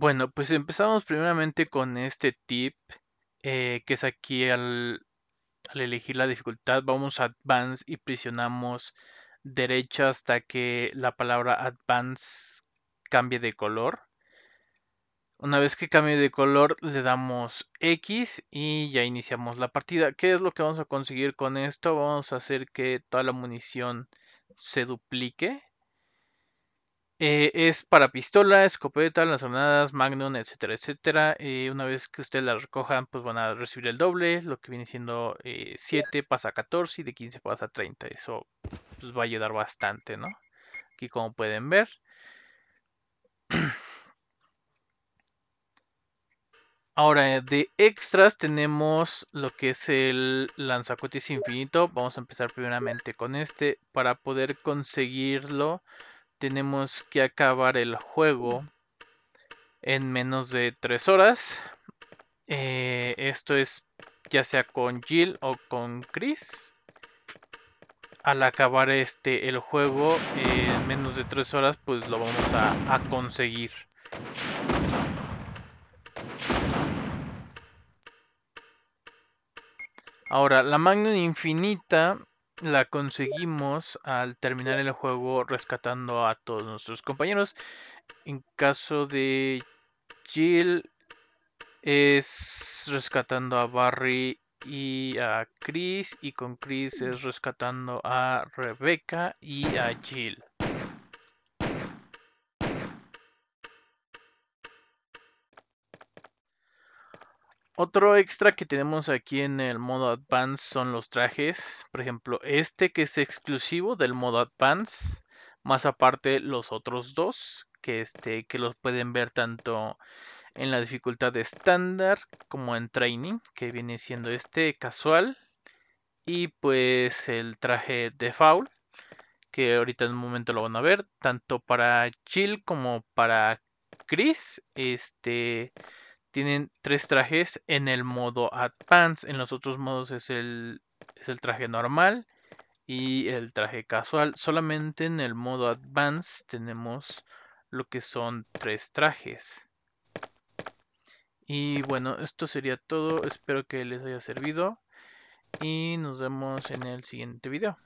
Bueno, pues empezamos primeramente con este tip, eh, que es aquí al, al elegir la dificultad, vamos a advance y presionamos derecha hasta que la palabra advance cambie de color. Una vez que cambie de color le damos X y ya iniciamos la partida. ¿Qué es lo que vamos a conseguir con esto? Vamos a hacer que toda la munición se duplique. Eh, es para pistola, escopeta, granadas, magnum, etcétera, etcétera. Eh, una vez que ustedes la recojan, pues van a recibir el doble, lo que viene siendo 7 eh, pasa a 14 y de 15 pasa a 30. Eso pues, va a ayudar bastante, ¿no? Aquí como pueden ver. Ahora, de extras tenemos lo que es el lanzacotis infinito. Vamos a empezar primeramente con este para poder conseguirlo tenemos que acabar el juego en menos de 3 horas. Eh, esto es ya sea con Jill o con Chris. Al acabar este el juego en menos de 3 horas, pues lo vamos a, conseguir. Ahora, la magnum infinita la conseguimos al terminar el juego rescatando a todos nuestros compañeros. En caso de Jill es rescatando a Barry y a Chris y con Chris es rescatando a Rebecca y a Jill. Otro extra que tenemos aquí en el modo Advanced son los trajes. Por ejemplo, este que es exclusivo del modo Advanced. Más aparte los otros dos que, este, que los pueden ver tanto en la dificultad estándar como en training. Que viene siendo este casual. Y pues el traje de foul. Que ahorita en un momento lo van a ver. Tanto para chill como para Chris. Este tienen tres trajes en el modo Advance. En los otros modos es el, traje normal y el traje casual. Solamente en el modo Advance tenemos lo que son tres trajes. Y bueno, esto sería todo. Espero que les haya servido. Y nos vemos en el siguiente video.